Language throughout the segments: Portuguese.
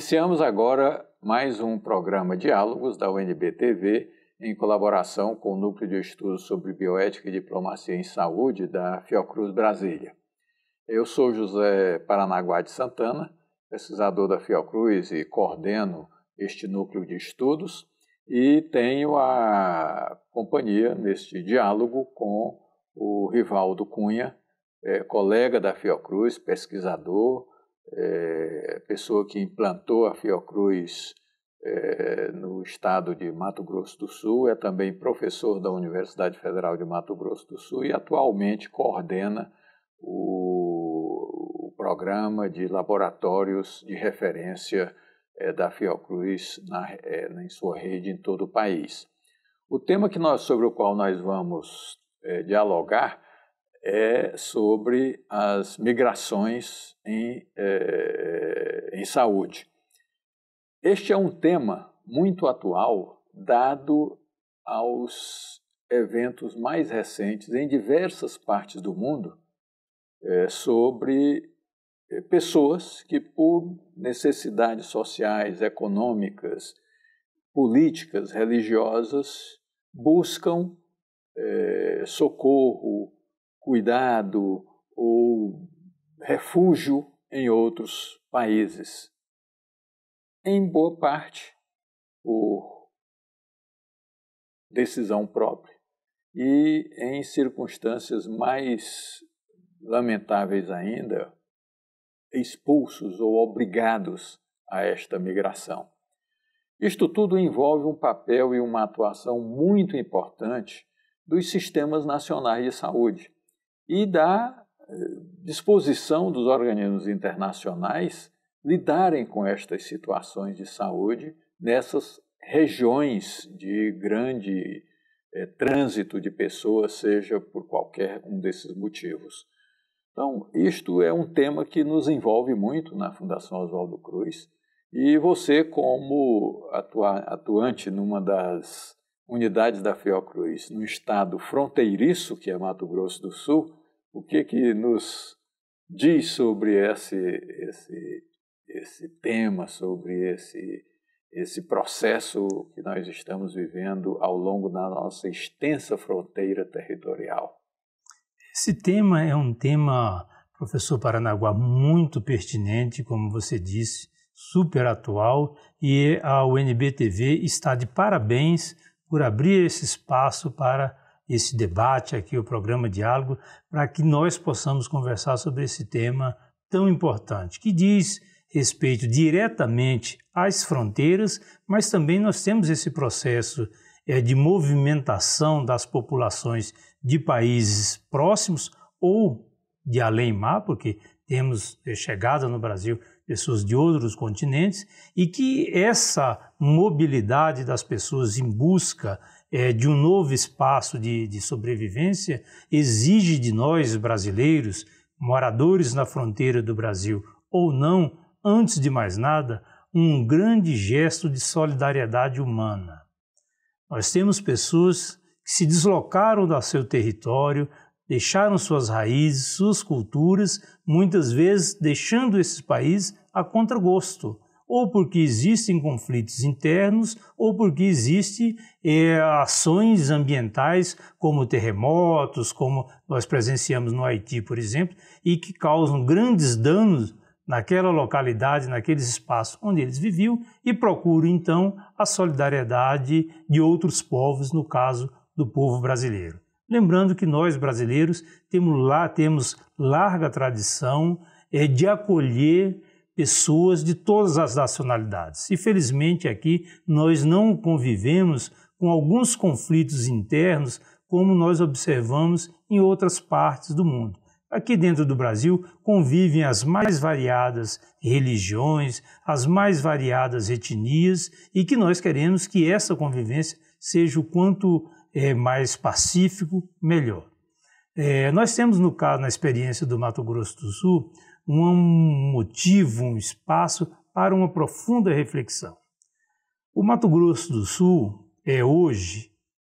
Iniciamos agora mais um programa Diálogos da UNB TV, em colaboração com o Núcleo de Estudos sobre Bioética e Diplomacia em Saúde da Fiocruz Brasília. Eu sou José Paranaguá de Santana, pesquisador da Fiocruz e coordeno este núcleo de estudos e tenho a companhia neste diálogo com o Rivaldo Cunha, é, colega da Fiocruz, pesquisador, é, pessoa que implantou a Fiocruz é, no estado de Mato Grosso do Sul, é também professor da Universidade Federal de Mato Grosso do Sul e atualmente coordena o, o programa de laboratórios de referência é, da Fiocruz na, é, em sua rede em todo o país. O tema que nós, sobre o qual nós vamos é, dialogar é sobre as migrações em, é, em saúde. Este é um tema muito atual, dado aos eventos mais recentes em diversas partes do mundo é, sobre é, pessoas que, por necessidades sociais, econômicas, políticas, religiosas, buscam é, socorro, cuidado ou refúgio em outros países. Em boa parte, por decisão própria. E em circunstâncias mais lamentáveis ainda, expulsos ou obrigados a esta migração. Isto tudo envolve um papel e uma atuação muito importante dos sistemas nacionais de saúde, e da eh, disposição dos organismos internacionais lidarem com estas situações de saúde nessas regiões de grande é, trânsito de pessoas, seja por qualquer um desses motivos. Então, isto é um tema que nos envolve muito na Fundação Oswaldo Cruz e você, como atua atuante numa das unidades da Fiocruz, no estado fronteiriço que é Mato Grosso do Sul, o que que nos diz sobre esse, esse, esse tema, sobre esse, esse processo que nós estamos vivendo ao longo da nossa extensa fronteira territorial? Esse tema é um tema, professor Paranaguá, muito pertinente, como você disse, super atual, e a UNBTV está de parabéns por abrir esse espaço para esse debate aqui, o programa Diálogo, para que nós possamos conversar sobre esse tema tão importante, que diz respeito diretamente às fronteiras, mas também nós temos esse processo é, de movimentação das populações de países próximos ou de além mar, porque temos é, chegada no Brasil pessoas de outros continentes, e que essa mobilidade das pessoas em busca é, de um novo espaço de, de sobrevivência exige de nós, brasileiros, moradores na fronteira do Brasil ou não, antes de mais nada, um grande gesto de solidariedade humana. Nós temos pessoas que se deslocaram do seu território, deixaram suas raízes, suas culturas, muitas vezes deixando esse país a contragosto ou porque existem conflitos internos, ou porque existem é, ações ambientais, como terremotos, como nós presenciamos no Haiti, por exemplo, e que causam grandes danos naquela localidade, naqueles espaços onde eles viviam, e procuram então a solidariedade de outros povos, no caso do povo brasileiro. Lembrando que nós brasileiros temos lá temos larga tradição é, de acolher pessoas de todas as nacionalidades. E felizmente aqui nós não convivemos com alguns conflitos internos como nós observamos em outras partes do mundo. Aqui dentro do Brasil convivem as mais variadas religiões, as mais variadas etnias e que nós queremos que essa convivência seja o quanto é, mais pacífico, melhor. É, nós temos, no caso, na experiência do Mato Grosso do Sul, um motivo, um espaço para uma profunda reflexão. O Mato Grosso do Sul é hoje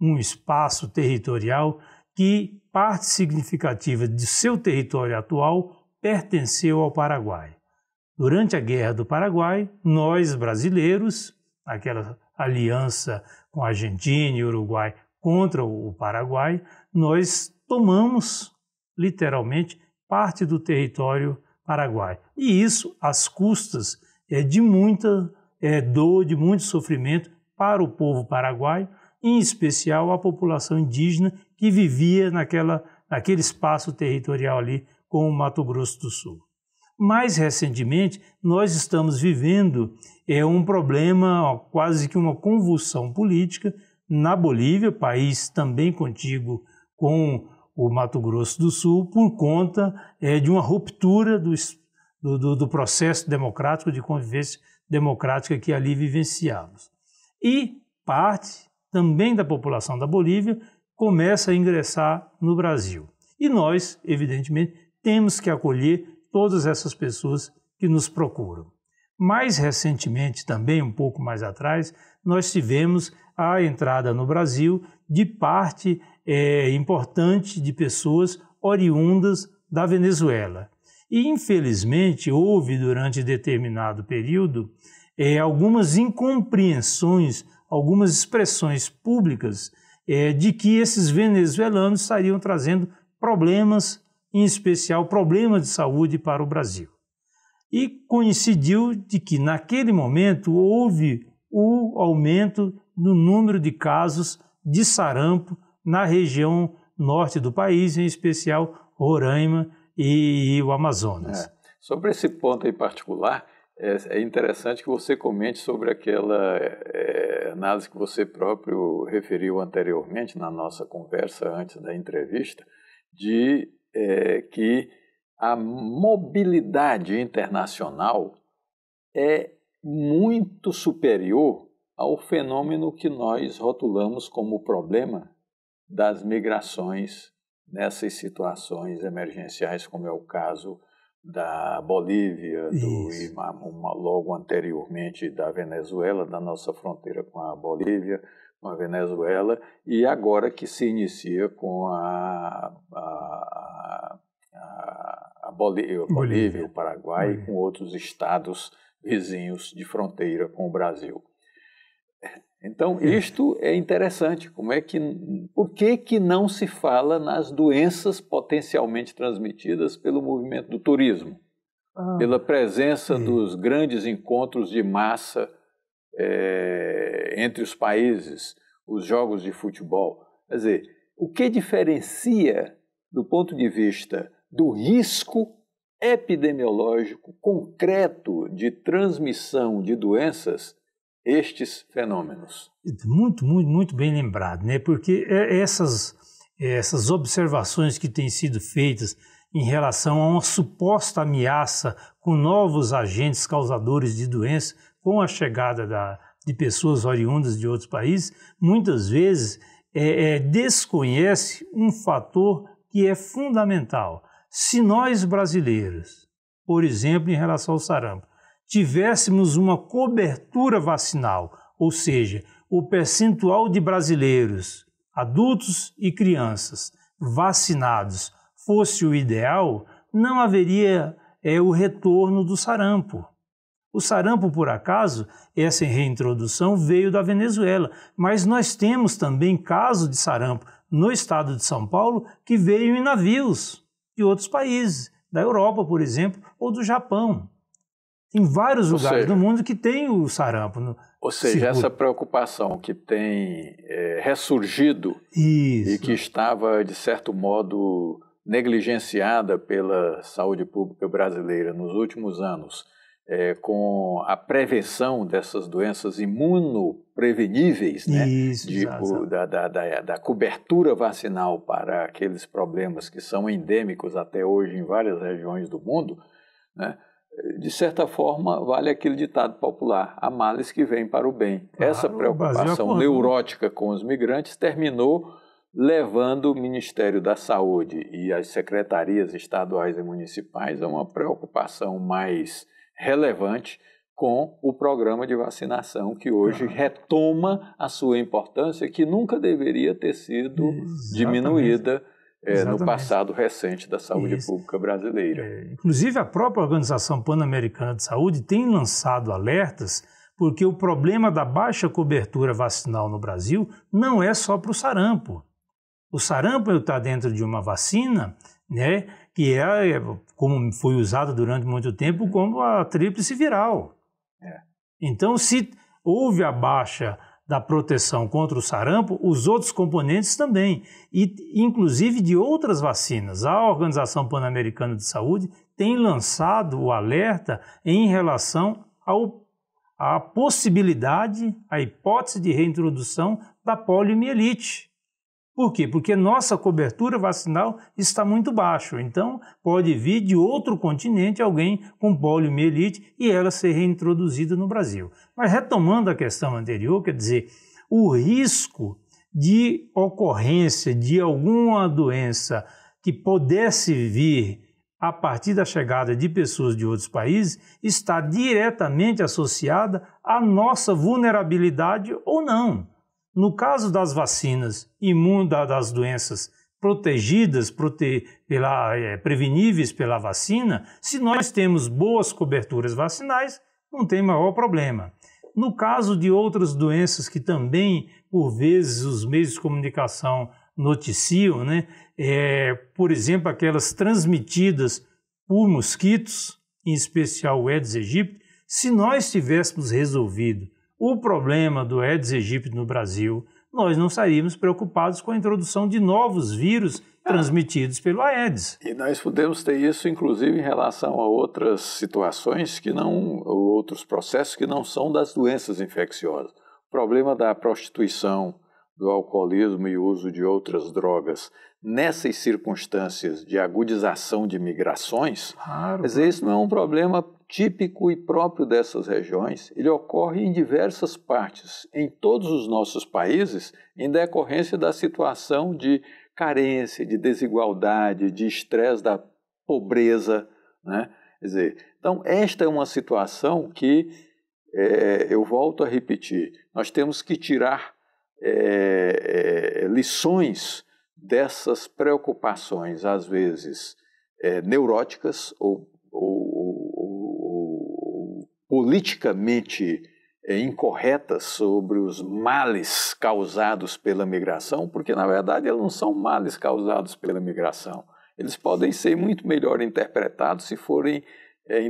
um espaço territorial que parte significativa de seu território atual pertenceu ao Paraguai. Durante a Guerra do Paraguai, nós brasileiros, aquela aliança com a Argentina e Uruguai contra o Paraguai, nós tomamos literalmente parte do território Paraguai. E isso às custas é, de muita é, dor, de muito sofrimento para o povo paraguaio, em especial a população indígena que vivia naquela, naquele espaço territorial ali com o Mato Grosso do Sul. Mais recentemente, nós estamos vivendo é, um problema, quase que uma convulsão política na Bolívia, país também contigo com o Mato Grosso do Sul por conta é, de uma ruptura do, do, do, processo democrático, de convivência democrática que ali vivenciamos. E parte também da população da Bolívia começa a ingressar no Brasil. E nós, evidentemente, temos que acolher todas essas pessoas que nos procuram. Mais recentemente, também um pouco mais atrás, nós tivemos a entrada no Brasil de parte é, importante de pessoas oriundas da Venezuela. E, infelizmente, houve durante determinado período é, algumas incompreensões, algumas expressões públicas é, de que esses venezuelanos estariam trazendo problemas, em especial problemas de saúde para o Brasil. E coincidiu de que, naquele momento, houve o aumento no número de casos de sarampo na região norte do país, em especial Roraima e, o Amazonas. É. Sobre esse ponto em particular, é, é, interessante que você comente sobre aquela é, análise que você próprio referiu anteriormente na nossa conversa antes da entrevista, de é, que a mobilidade internacional é muito superior ao fenômeno que nós rotulamos como problema das migrações nessas situações emergenciais, como é o caso da Bolívia, do, uma, logo anteriormente da Venezuela, da nossa fronteira com a Bolívia, com a Venezuela, e agora que se inicia com a, a, a, a Bolívia, Bolívia, o Paraguai Bolívia. e com outros estados vizinhos de fronteira com o Brasil. Então, é. isto é interessante, como é que por que que não se fala nas doenças potencialmente transmitidas pelo movimento do turismo? Ah, pela presença dos grandes encontros de massa é, entre os países, os jogos de futebol. Quer dizer, o que diferencia do ponto de vista do risco epidemiológico concreto de transmissão de doenças estes fenômenos. Muito, muito, muito bem lembrado, né? Porque é, é essas, é essas observações que têm sido feitas em relação a uma suposta ameaça com novos agentes causadores de doença com a chegada da, de pessoas oriundas de outros países, muitas vezes é, é, desconhece um fator que é fundamental. Se nós brasileiros, por exemplo, em relação ao sarampo, tivéssemos uma cobertura vacinal, ou seja, o percentual de brasileiros, adultos e crianças, vacinados fosse o ideal, não haveria é, o retorno do sarampo. O sarampo, por acaso, essa reintrodução veio da Venezuela, mas nós temos também caso de sarampo no estado de São Paulo que veio em navios de outros países, da Europa, por exemplo, ou do Japão. Tem vários Ou lugares seja, do mundo que tem o sarampo. No, ou seja, essa preocupação que tem é, ressurgido Isso. e que estava, de certo modo, negligenciada pela saúde pública brasileira nos últimos anos, é, com a prevenção dessas doenças imunopreveníveis, né, Isso, de, o, da, da, da, da, cobertura vacinal para aqueles problemas que são endêmicos até hoje em várias regiões do mundo, né, de certa forma, vale aquele ditado popular: há males que vêm para o bem. Claro, Essa preocupação neurótica com os migrantes terminou levando o Ministério da Saúde e as secretarias estaduais e municipais a uma preocupação mais relevante com o programa de vacinação que hoje retoma a sua importância que nunca deveria ter sido Exatamente. diminuída é, no passado recente da saúde Isso. pública brasileira. É, inclusive, a própria Organização Pan-Americana de Saúde tem lançado alertas porque o problema da baixa cobertura vacinal no Brasil não é só para o sarampo. O sarampo está dentro de uma vacina, né, que é, é como foi usada durante muito tempo, como a tríplice viral. É. Então, se houve a baixa da proteção contra o sarampo, os outros componentes também, e inclusive de outras vacinas. A Organização Pan-Americana de Saúde tem lançado o alerta em relação ao, à possibilidade, à hipótese de reintrodução da poliomielite, por quê? Porque nossa cobertura vacinal está muito baixa. Então, pode vir de outro continente alguém com poliomielite e ela ser reintroduzida no Brasil. Mas retomando a questão anterior, quer dizer, o risco de ocorrência de alguma doença que pudesse vir a partir da chegada de pessoas de outros países está diretamente associada à nossa vulnerabilidade ou não. No caso das vacinas imunas das doenças protegidas, prote, pela, é, preveníveis pela vacina, se nós temos boas coberturas vacinais, não tem maior problema. No caso de outras doenças que também, por vezes, os meios de comunicação noticiam, né? É, por exemplo, aquelas transmitidas por mosquitos, em especial o Aedes aegypti, se nós tivéssemos resolvido o problema do Aedes aegypti no Brasil, nós não estaríamos preocupados com a introdução de novos vírus transmitidos pelo Aedes. E nós podemos ter isso, inclusive, em relação a outras situações que não, ou outros processos que não são das doenças infecciosas. O problema da prostituição, do alcoolismo e uso de outras drogas nessas circunstâncias de agudização de migrações, claro. isso não é um problema típico e próprio dessas regiões, ele ocorre em diversas partes, em todos os nossos países, em decorrência da situação de carência, de desigualdade, de estresse da pobreza. Né? Quer dizer, então, esta é uma situação que, é, eu volto a repetir, nós temos que tirar é, é, lições dessas preocupações, às vezes é, neuróticas ou politicamente é, incorretas sobre os males causados pela migração, porque na verdade eles não são males causados pela migração. Eles podem ser muito melhor interpretados se forem é,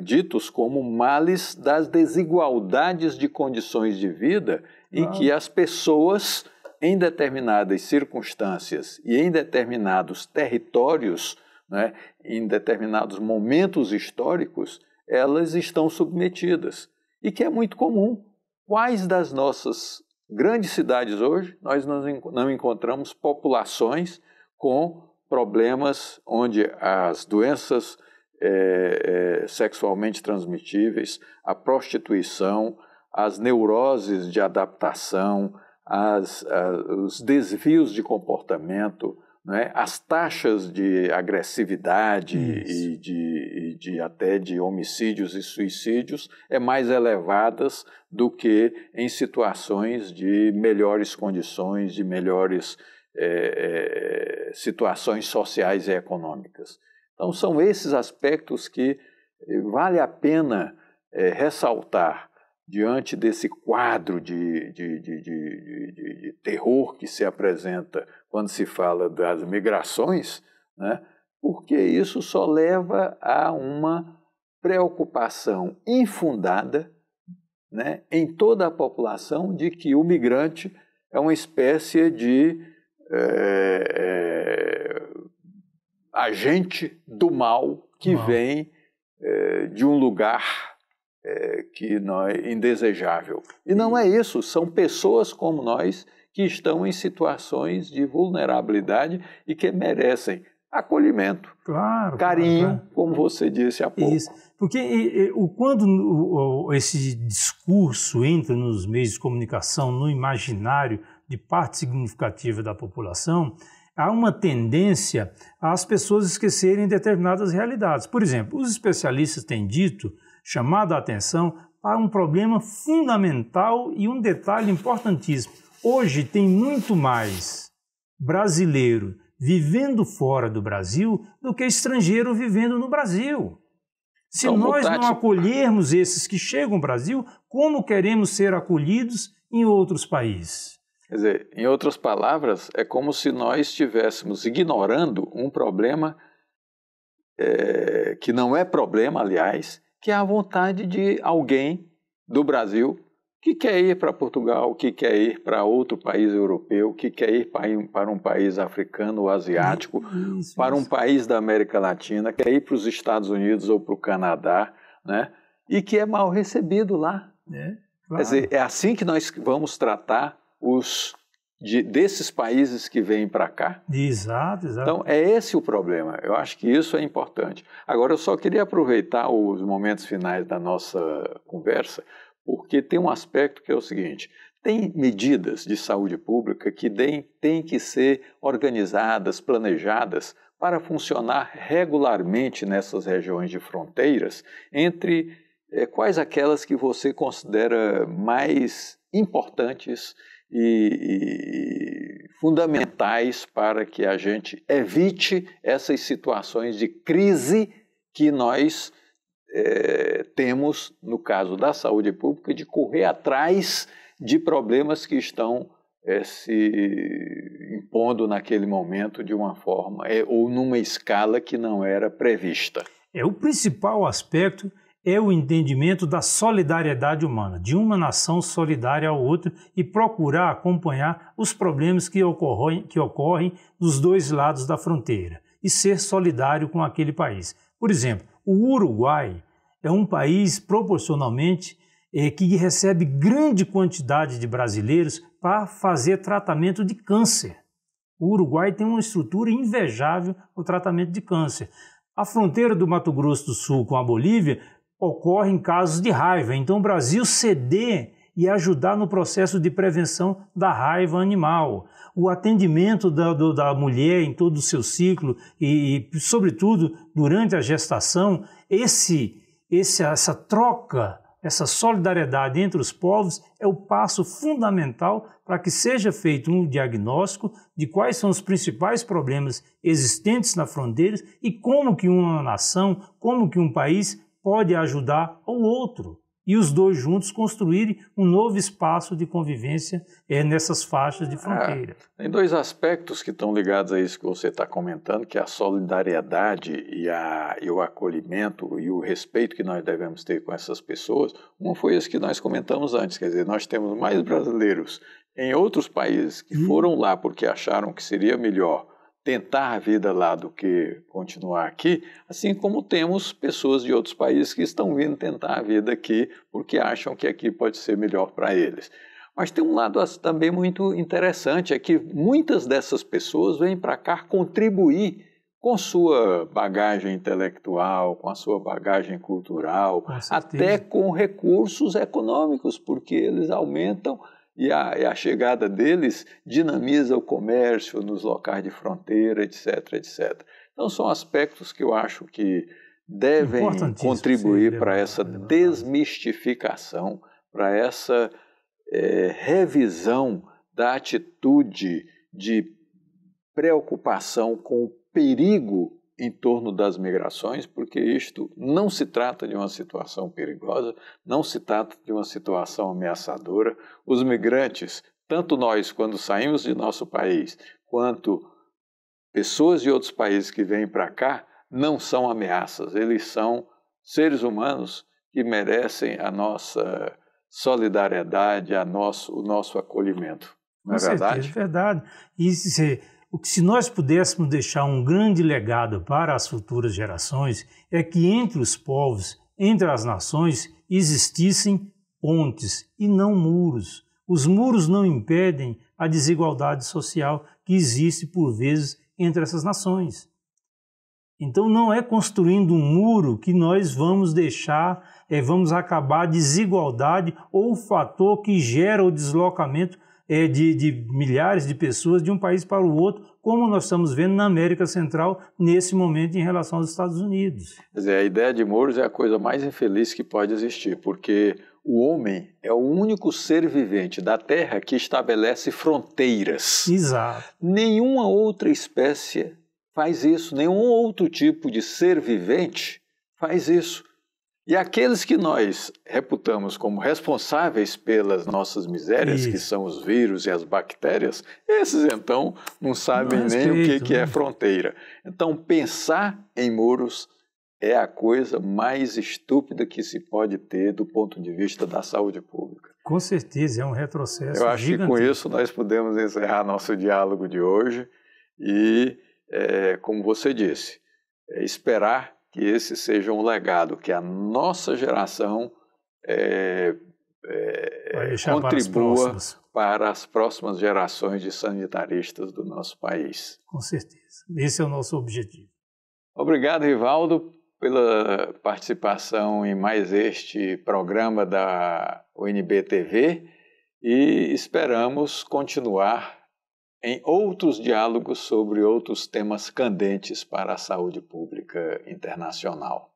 ditos como males das desigualdades de condições de vida em que as pessoas, em determinadas circunstâncias e em determinados territórios, né, em determinados momentos históricos, elas estão submetidas e que é muito comum. Quais das nossas grandes cidades hoje nós não encontramos populações com problemas onde as doenças é, é, sexualmente transmitíveis, a prostituição, as neuroses de adaptação, as, a, os desvios de comportamento, né? As taxas de agressividade e de, e de, até de homicídios e suicídios é mais elevadas do que em situações de melhores condições, de melhores é, é, situações sociais e econômicas. Então são esses aspectos que eh, vale a pena é, ressaltar diante desse quadro de, de, de, de, terror que se apresenta quando se fala das migrações, né? porque isso só leva a uma preocupação infundada né, em toda a população de que o migrante é uma espécie de é, é, agente do mal que mal. vem é, de um lugar que não é indesejável. E não é isso, são pessoas como nós que estão em situações de vulnerabilidade e que merecem acolhimento, claro, carinho, claro. como você disse há pouco. Isso. Porque e, e, o, quando o, o, esse discurso entra nos meios de comunicação, no imaginário de parte significativa da população, há uma tendência às pessoas esquecerem determinadas realidades. Por exemplo, os especialistas têm dito, chamado a atenção para um problema fundamental e um detalhe importantíssimo. Hoje tem muito mais brasileiro vivendo fora do Brasil do que estrangeiro vivendo no Brasil. Se então, nós não acolhermos esses que chegam ao Brasil, como queremos ser acolhidos em outros países? Quer dizer, em outras palavras, é como se nós estivéssemos ignorando um problema é, que não é problema, aliás, que é a vontade de alguém do Brasil que quer ir para Portugal, que quer ir para outro país europeu, que quer ir para um país africano ou asiático, é isso, para isso. um país da América Latina, quer ir para os Estados Unidos ou para o Canadá, né? e que é mal recebido lá. É, claro. Quer dizer, é assim que nós vamos tratar os de, desses países que vêm para cá. Exato, exato. Então, é esse o problema. Eu acho que isso é importante. Agora, eu só queria aproveitar os momentos finais da nossa conversa porque tem um aspecto que é o seguinte: tem medidas de saúde pública que têm que ser organizadas, planejadas para funcionar regularmente nessas regiões de fronteiras, entre é, quais aquelas que você considera mais importantes e, e fundamentais para que a gente evite essas situações de crise que nós é, temos, no caso da saúde pública, de correr atrás de problemas que estão é, se impondo naquele momento de uma forma é, ou numa escala que não era prevista. É o principal aspecto é o entendimento da solidariedade humana, de uma nação solidária à outra e procurar acompanhar os problemas que ocorrem, que ocorrem dos dois lados da fronteira e ser solidário com aquele país. Por exemplo, o Uruguai é um país proporcionalmente é, que recebe grande quantidade de brasileiros para fazer tratamento de câncer. O Uruguai tem uma estrutura invejável no tratamento de câncer. A fronteira do Mato Grosso do Sul com a Bolívia ocorre em casos de raiva, então o Brasil ceder e ajudar no processo de prevenção da raiva animal. O atendimento da, do, da mulher em todo o seu ciclo e, e, sobretudo, durante a gestação, esse, esse, essa troca, essa solidariedade entre os povos é o passo fundamental para que seja feito um diagnóstico de quais são os principais problemas existentes na fronteira e como que uma nação, como que um país pode ajudar o outro e os dois juntos construírem um novo espaço de convivência é, nessas faixas de ah, fronteira. Ah, tem dois aspectos que estão ligados a isso que você está comentando, que é a solidariedade e, a, e, o acolhimento e o respeito que nós devemos ter com essas pessoas. Um foi esse que nós comentamos antes, quer dizer, nós temos mais brasileiros em outros países que hum. foram lá porque acharam que seria melhor tentar a vida lá do que continuar aqui, assim como temos pessoas de outros países que estão vindo tentar a vida aqui porque acham que aqui pode ser melhor para eles. Mas tem um lado também muito interessante, é que muitas dessas pessoas vêm para cá contribuir com sua bagagem intelectual, com a sua bagagem cultural, com até com recursos econômicos, porque eles aumentam e a, e a, chegada deles dinamiza o comércio nos locais de fronteira, etc, etc. Então são aspectos que eu acho que devem contribuir para essa desmistificação, para essa é, revisão da atitude de preocupação com o perigo em torno das migrações, porque isto não se trata de uma situação perigosa, não se trata de uma situação ameaçadora. Os migrantes, tanto nós quando saímos de nosso país, quanto pessoas de outros países que vêm para cá, não são ameaças, eles são seres humanos que merecem a nossa solidariedade, a nosso, o nosso acolhimento. Não é Com verdade? Certeza, é verdade. E se, o que se nós pudéssemos deixar um grande legado para as futuras gerações é que entre os povos, entre as nações, existissem pontes e não muros. Os muros não impedem a desigualdade social que existe por vezes entre essas nações. Então não é construindo um muro que nós vamos deixar, é, vamos acabar a desigualdade ou o fator que gera o deslocamento é, de, de milhares de pessoas de um país para o outro, como nós estamos vendo na América Central nesse momento em relação aos Estados Unidos. Quer dizer, a ideia de Mouros é a coisa mais infeliz que pode existir, porque o homem é o único ser vivente da Terra que estabelece fronteiras. Exato. Nenhuma outra espécie faz isso, nenhum outro tipo de ser vivente faz isso. E aqueles que nós reputamos como responsáveis pelas nossas misérias, Isso. que são os vírus e as bactérias, esses então não sabem não nem o que, que é né? fronteira. Então, pensar em muros é a coisa mais estúpida que se pode ter do ponto de vista da saúde pública. Com certeza, é um retrocesso. Eu acho gigantesco. que com isso nós podemos encerrar nosso diálogo de hoje e, é, como você disse, é esperar que esse seja um legado que a nossa geração é, é, contribua para as, para as próximas gerações de sanitaristas do nosso país. Com certeza. Esse é o nosso objetivo. Obrigado, Rivaldo, pela participação em mais este programa da UNB TV e esperamos continuar em outros diálogos sobre outros temas candentes para a saúde pública internacional.